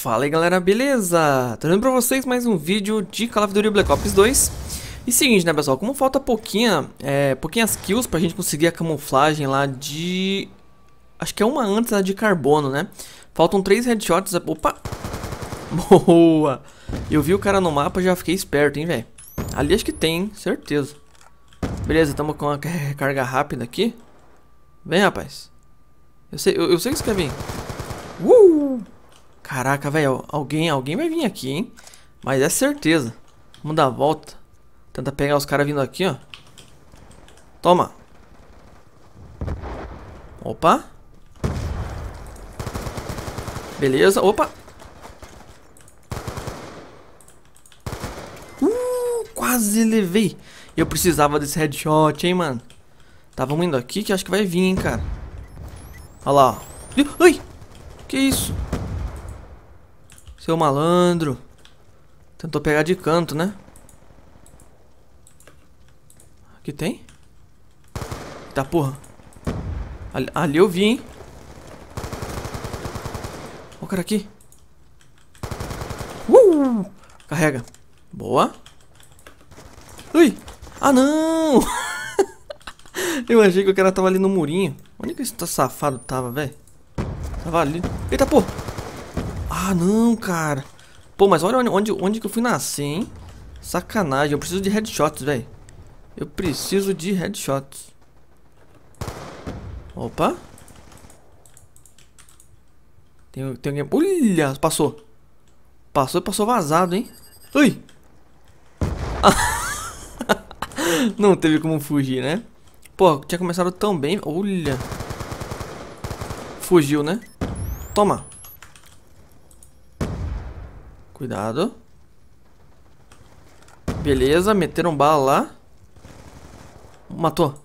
Fala aí galera, beleza? Trazendo pra vocês mais um vídeo de Call of Duty Black Ops 2 E seguinte né pessoal, como falta pouquinha, é, pouquinhas kills pra gente conseguir a camuflagem lá de... Acho que é uma antes né, de carbono né Faltam 3 headshots, é, opa Boa Eu vi o cara no mapa já fiquei esperto hein velho Ali acho que tem, hein? certeza Beleza, tamo com a recarga rápida aqui Vem rapaz Eu sei, eu, eu sei que você quer vir Uh! Caraca, velho. Alguém, alguém vai vir aqui, hein? Mas é certeza. Vamos dar a volta. Tenta pegar os caras vindo aqui, ó. Toma. Opa. Beleza. Opa. Uh, quase levei. Eu precisava desse headshot, hein, mano. Tá, vamos indo aqui que acho que vai vir, hein, cara. Olha lá, ó. Ai! Que isso? Seu malandro. Tentou pegar de canto, né? Aqui tem? Eita porra. Ali, ali eu vi, hein? Ó o cara aqui. Uh! Carrega. Boa. Ui! Ah, não! eu achei que o cara tava ali no murinho. Onde que esse safado tava, velho? Tava ali. Eita, porra! Ah, não, cara. Pô, mas olha onde, onde que eu fui nascer, hein? Sacanagem. Eu preciso de headshots, velho. Eu preciso de headshots. Opa. Tem, tem alguém... Olha, passou. Passou, passou vazado, hein? Ui! não teve como fugir, né? Pô, tinha começado tão bem. Olha. Fugiu, né? Toma. Cuidado. Beleza, meteram bala lá. Matou.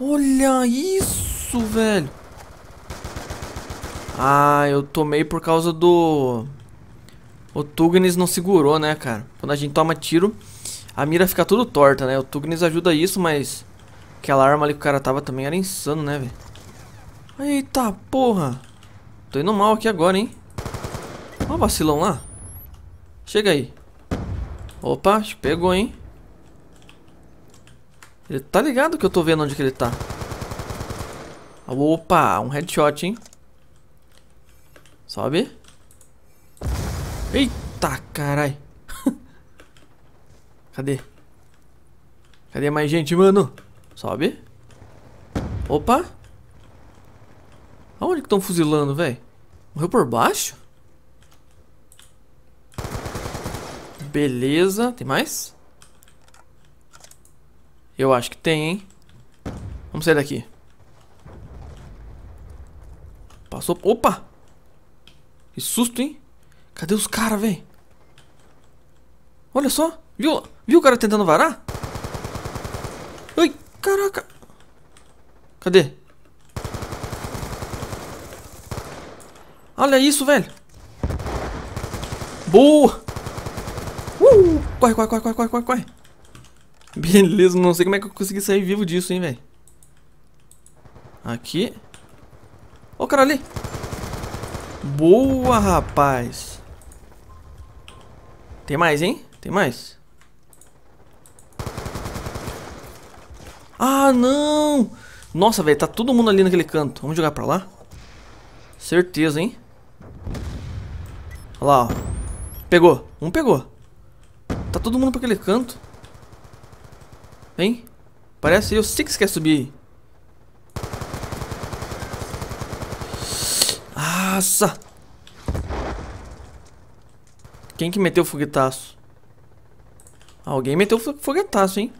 Olha isso, velho. Ah, eu tomei por causa do... O Tugnis não segurou, né, cara? Quando a gente toma tiro, a mira fica tudo torta, né? O Tugnis ajuda isso, mas... Aquela arma ali que o cara tava também era insano, né, velho? Eita porra. Tô indo mal aqui agora, hein. Ó o vacilão lá. Chega aí. Opa, pegou, hein. Ele tá ligado que eu tô vendo onde que ele tá. Opa, um headshot, hein. Sobe. Eita, carai. Cadê? Cadê mais gente, mano? Sobe. Opa. Aonde que estão fuzilando, velho? Morreu por baixo? Beleza, tem mais? Eu acho que tem, hein? Vamos sair daqui. Passou. Opa! Que susto, hein? Cadê os caras, velho? Olha só. Viu, viu o cara tentando varar? Ai, caraca. Cadê? Olha isso, velho. Boa. Uh, corre, corre, corre, corre, corre, corre, Beleza, não sei como é que eu consegui sair vivo disso, hein, velho. Aqui. Ô, o cara ali. Boa, rapaz. Tem mais, hein? Tem mais. Ah, não! Nossa, velho, tá todo mundo ali naquele canto. Vamos jogar pra lá? Certeza, hein? lá, ó. Pegou. Um pegou. Tá todo mundo pra aquele canto. Vem. Parece eu sei que você quer subir aí. Nossa! Quem que meteu o foguetaço? Alguém meteu o foguetaço, hein?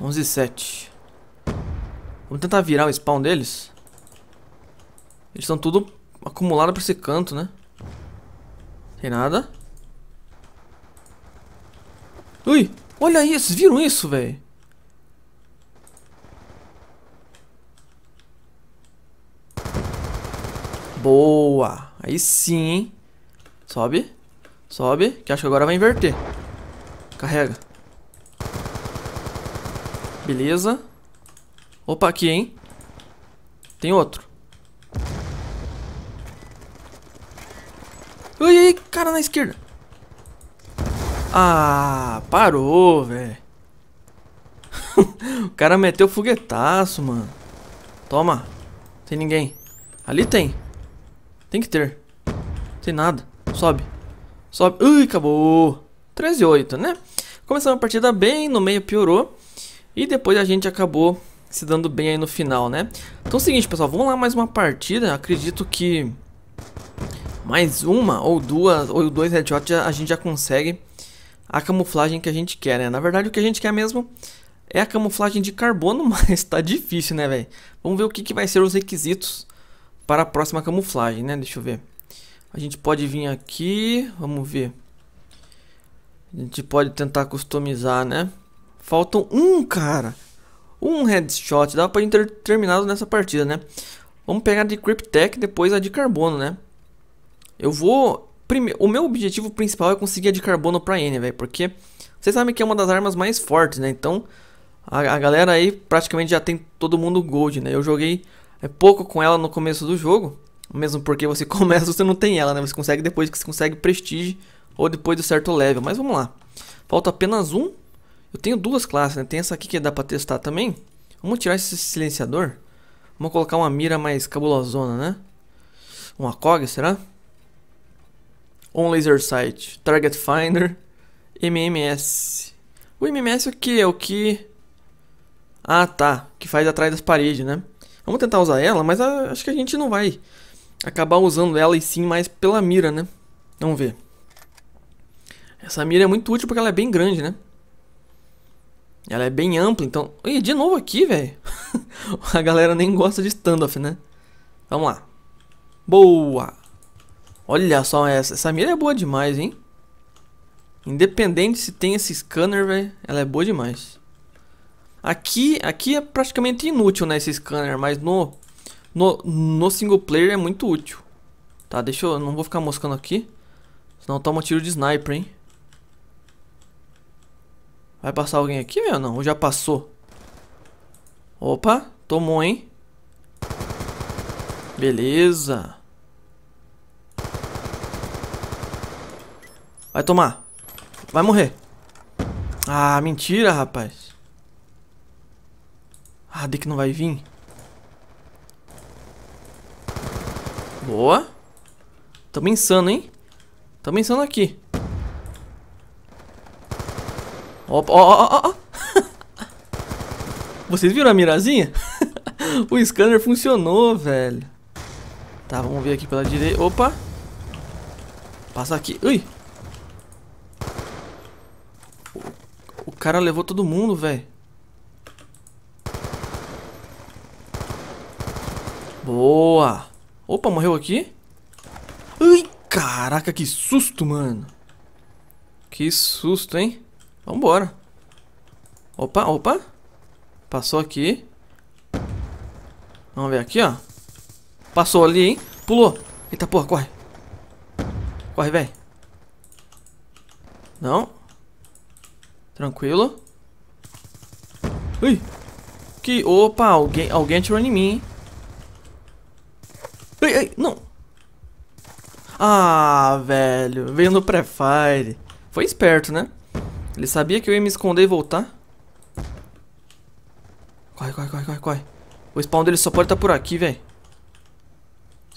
11 e 7. Vamos tentar virar o spawn deles. Eles estão tudo acumulado pra esse canto, né? Tem nada. Ui, olha isso, viram isso, velho? Boa. Aí sim, hein? Sobe. Sobe, que acho que agora vai inverter. Carrega. Beleza. Opa, aqui, hein? Tem outro. ai, cara na esquerda. Ah, parou, velho. o cara meteu foguetaço, mano. Toma. Tem ninguém. Ali tem. Tem que ter. Tem nada. Sobe. Sobe. Ui, acabou. 13 8, né? Começamos a partida bem, no meio piorou. E depois a gente acabou se dando bem aí no final, né? Então é o seguinte, pessoal, vamos lá mais uma partida. Acredito que mais uma ou duas ou dois headshots a gente já consegue a camuflagem que a gente quer, né? Na verdade o que a gente quer mesmo é a camuflagem de carbono, mas tá difícil, né, velho? Vamos ver o que, que vai ser os requisitos para a próxima camuflagem, né? Deixa eu ver. A gente pode vir aqui, vamos ver. A gente pode tentar customizar, né? Faltam um, cara. Um headshot, dá pra gente ter terminado nessa partida, né? Vamos pegar a de Cryptech, depois a de carbono, né? Eu vou. o meu objetivo principal é conseguir a de carbono pra N, velho. Porque vocês sabem que é uma das armas mais fortes, né? Então a, a, galera aí praticamente já tem todo mundo gold, né? Eu joguei é, pouco com ela no começo do jogo. Mesmo porque você começa, você não tem ela, né? Você consegue depois que você consegue prestígio ou depois do certo level. Mas vamos lá. Falta apenas um. Eu tenho duas classes, né? Tem essa aqui que dá pra testar também. Vamos tirar esse silenciador. Vamos colocar uma mira mais cabulosona, né? Uma COG, será? On Laser Sight, Target Finder, MMS. O MMS é o que? É o que. Ah, tá. Que faz atrás das paredes, né? Vamos tentar usar ela, mas ah, acho que a gente não vai acabar usando ela e sim mais pela mira, né? Vamos ver. Essa mira é muito útil porque ela é bem grande, né? Ela é bem ampla, então... Ih, de novo aqui, velho. a galera nem gosta de standoff, né? Vamos lá. Boa! Olha só essa. Essa mira é boa demais, hein? Independente se tem esse scanner, velho, ela é boa demais. Aqui, aqui é praticamente inútil, né, esse scanner, mas no, no, no single player é muito útil. Tá, deixa eu... não vou ficar moscando aqui. Senão toma tiro de sniper, hein. Vai passar alguém aqui, meu? Não, ou já passou? Opa, tomou, hein. Beleza. Vai tomar. Vai morrer. Ah, mentira, rapaz. Ah, de que não vai vir. Boa. Tamo insano, hein? Tamo insano aqui. Opa, ó, ó, ó, ó. Vocês viram a mirazinha? o scanner funcionou, velho. Tá, vamos ver aqui pela direita. Opa. Passa aqui. Ui. cara levou todo mundo, velho. Boa. Opa, morreu aqui? Ai, caraca, que susto, mano. Que susto, hein? Vambora. Opa, opa. Passou aqui. Vamos ver aqui, ó. Passou ali, hein? Pulou. Eita porra, corre. Corre, velho. Não. Tranquilo. Ui. Que... Opa, alguém, alguém atirou em mim, hein? Ai, ai, não. Ah, velho. Veio no pré-fire. Foi esperto, né? Ele sabia que eu ia me esconder e voltar. Corre, corre, corre, corre, corre. O spawn dele só pode estar tá por aqui, velho.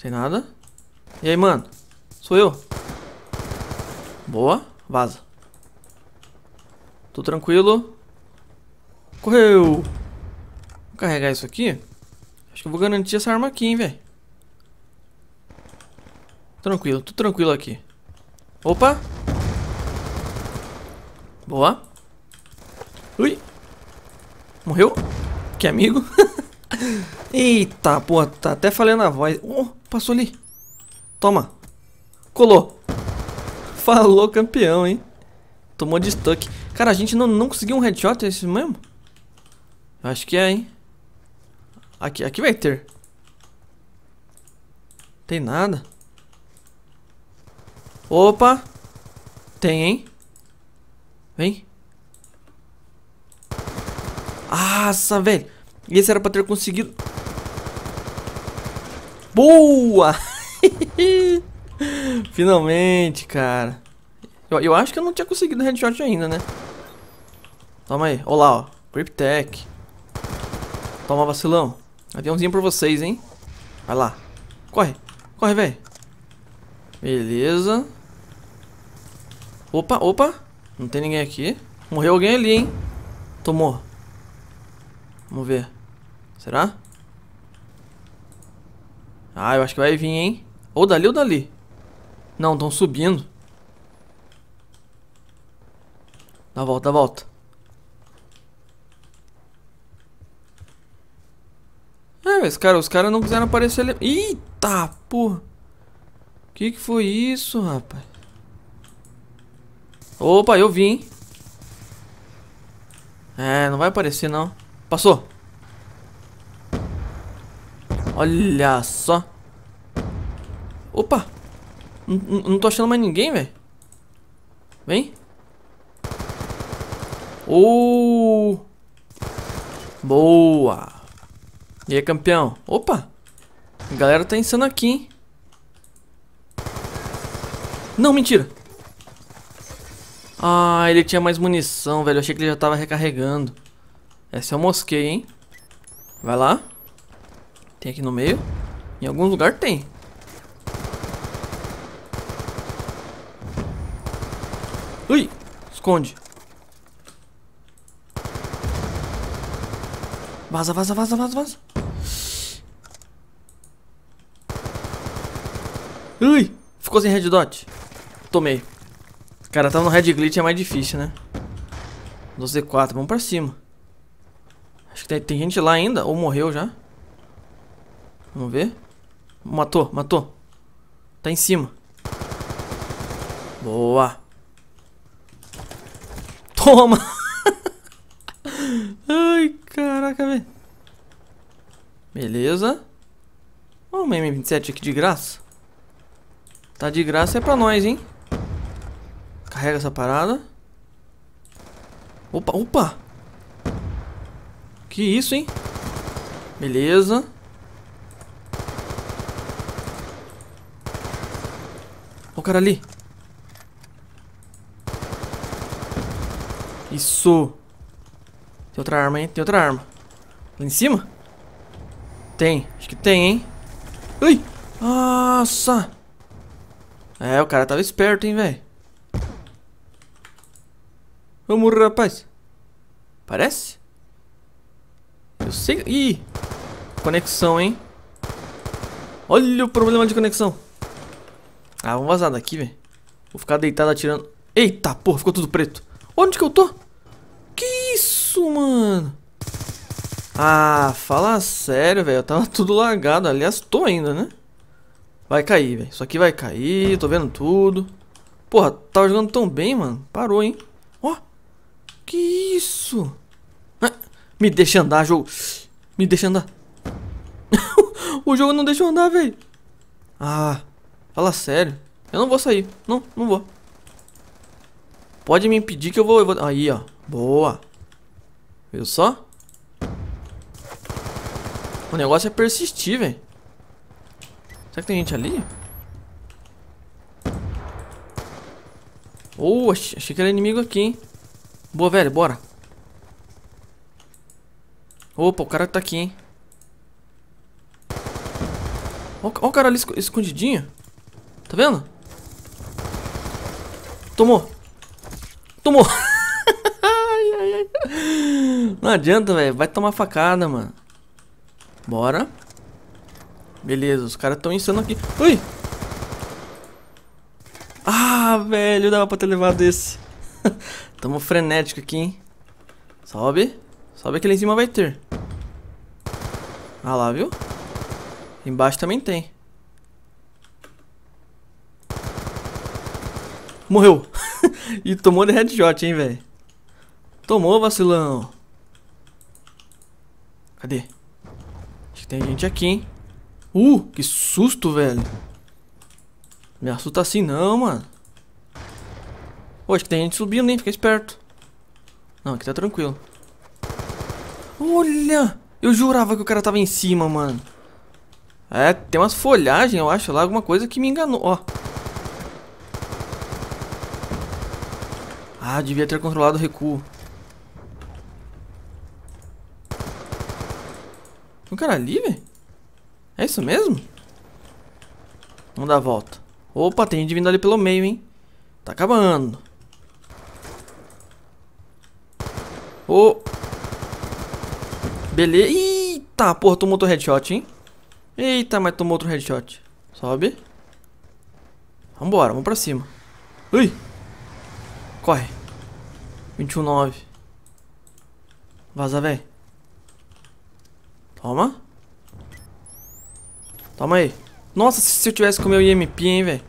Sem nada. E aí, mano? Sou eu. Boa. Vaza. Tô tranquilo. Correu! Vou carregar isso aqui. Acho que eu vou garantir essa arma aqui, hein, velho. Tranquilo, tô tranquilo aqui. Opa! Boa. Ui! Morreu? Que amigo. Eita, porra, tá até falhando a voz. Oh, passou ali. Toma. Colou. Falou, campeão, hein? Tomou de stuck. Cara, a gente não, não conseguiu um headshot, é esse mesmo? Acho que é, hein? Aqui, aqui vai ter. Tem nada. Opa. Tem, hein? Vem. Nossa, velho. Esse era pra ter conseguido. Boa! Finalmente, cara. Eu, eu acho que eu não tinha conseguido headshot ainda, né? Toma aí. Olha lá, ó. Cryptech. Toma, vacilão. Aviãozinho por vocês, hein? Vai lá. Corre. Corre, velho. Beleza. Opa, opa. Não tem ninguém aqui. Morreu alguém ali, hein? Tomou. Vamos ver. Será? Ah, eu acho que vai vir, hein? Ou dali ou dali. Não, estão subindo. Dá volta, dá volta. cara Os caras não quiseram aparecer. Eita, porra. Que que foi isso, rapaz? Opa, eu vim. É, não vai aparecer, não. Passou. Olha só. Opa. não tô achando mais ninguém, velho. Vem. Oh. Boa. E aí, campeão? Opa! A galera tá insana aqui, hein? Não, mentira! Ah, ele tinha mais munição, velho. Eu achei que ele já tava recarregando. Essa eu mosquei, hein? Vai lá. Tem aqui no meio. Em algum lugar tem. Ui! Esconde. Vaza, vaza, vaza, vaza, vaza. Ui, ficou sem red dot. Tomei. Cara, tá no red glitch é mais difícil, né? 12D4, vamos pra cima. Acho que tem, tem gente lá ainda, ou morreu já. Vamos ver. Matou, matou. Tá em cima. Boa. Toma. Ai, caraca, velho. Beleza. Vamos uma M27 aqui de graça. Tá de graça é pra nós, hein? Carrega essa parada. Opa, opa! Que isso, hein? Beleza. o cara ali. Isso. Tem outra arma, hein? Tem outra arma. Lá em cima? Tem. Acho que tem, hein? Ai! Nossa! É, o cara tava esperto, hein, velho. Vamos, rapaz. Parece? Eu sei... Ih! Conexão, hein? Olha o problema de conexão. Ah, vamos vazar daqui, velho. Vou ficar deitado atirando. Eita, porra, ficou tudo preto. Onde que eu tô? Que isso, mano? Ah, fala sério, velho. Eu tava tudo lagado. Aliás, tô ainda, né? Vai cair, velho. Isso aqui vai cair, tô vendo tudo. Porra, tava jogando tão bem, mano. Parou, hein? Ó. Oh, que isso? Ah, me deixa andar, jogo. Me deixa andar. o jogo não deixa eu andar, velho. Ah, fala sério. Eu não vou sair. Não, não vou. Pode me impedir que eu vou... Eu vou... Aí, ó. Boa. Viu só? O negócio é persistir, velho. Será que tem gente ali? Oh, achei que era inimigo aqui, hein? Boa, velho, bora. Opa, o cara tá aqui, hein? Olha o cara ali escondidinho. Tá vendo? Tomou. Tomou. Não adianta, velho. Vai tomar facada, mano. Bora. Beleza, os caras estão insano aqui. Ui! Ah, velho, dava pra ter levado esse. Tamo frenético aqui, hein? Sobe. Sobe que em cima vai ter. Ah lá, viu? Embaixo também tem. Morreu. e tomou de headshot, hein, velho. Tomou, vacilão. Cadê? Acho que tem gente aqui, hein. Uh, que susto, velho. Me assusta assim não, mano. Pô, acho que tem gente subindo, hein? Fica esperto. Não, aqui tá tranquilo. Olha! Eu jurava que o cara tava em cima, mano. É, tem umas folhagens, eu acho lá, alguma coisa que me enganou, ó. Ah, devia ter controlado o recuo. Tem um cara ali, velho? É isso mesmo? Vamos dar a volta. Opa, tem gente vindo ali pelo meio, hein? Tá acabando. Ô. Oh. Beleza. Eita, porra, tomou outro headshot, hein? Eita, mas tomou outro headshot. Sobe. Vambora, vamos pra cima. Ui. Corre. 21, 9. Vaza, velho. Toma. Toma aí. Nossa, se eu tivesse com o meu IMP, hein, velho.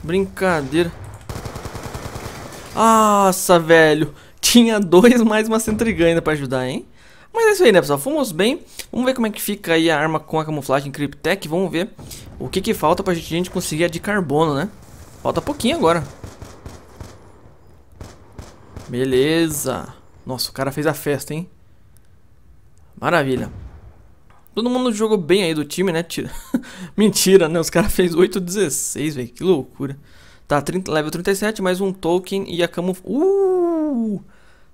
Brincadeira. Nossa, velho. Tinha dois mais uma centrigan ainda pra ajudar, hein? Mas é isso aí, né, pessoal? Fomos bem. Vamos ver como é que fica aí a arma com a camuflagem Cryptech. Vamos ver o que que falta pra gente conseguir a de carbono, né? Falta pouquinho agora. Beleza. Nossa, o cara fez a festa, hein? Maravilha. Todo mundo jogou bem aí do time, né? Mentira, né? Os caras fez 8-16, velho. Que loucura. Tá, 30, level 37, mais um token e a camuf... Uh!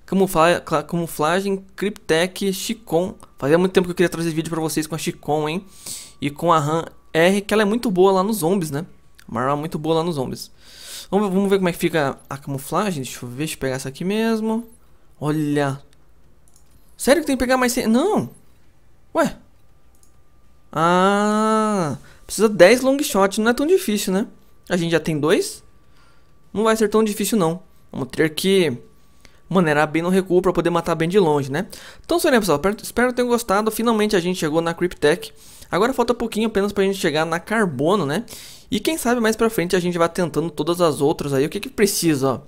Camufla... Camuflagem, Cryptech, Chicon. Fazia muito tempo que eu queria trazer vídeo pra vocês com a Chicon, hein? E com a RAM R, que ela é muito boa lá nos zombies, né? Uma arma muito boa lá nos zombies. Vamos, vamos ver como é que fica a camuflagem. Deixa eu ver, deixa eu pegar essa aqui mesmo. Olha. Sério que tem que pegar mais... Não. Ué. Ah, precisa 10 long shots, não é tão difícil, né? A gente já tem dois. Não vai ser tão difícil não. Vamos ter que maneirar bem no recuo para poder matar bem de longe, né? Então, isso pessoal? Espero que tenham gostado. Finalmente a gente chegou na Cryptech. Agora falta pouquinho apenas para a gente chegar na Carbono, né? E quem sabe mais para frente a gente vai tentando todas as outras aí. O que que precisa, ó?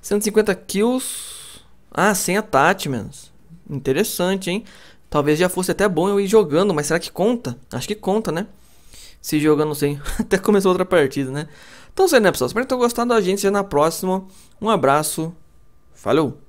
150 kills. Ah, sem attachments. Interessante, hein? Talvez já fosse até bom eu ir jogando, mas será que conta? Acho que conta, né? Se jogando sem. até começou outra partida, né? Então, isso aí, né, pessoal? Espero que tenham gostado da gente. Já na próxima. Um abraço. Falou!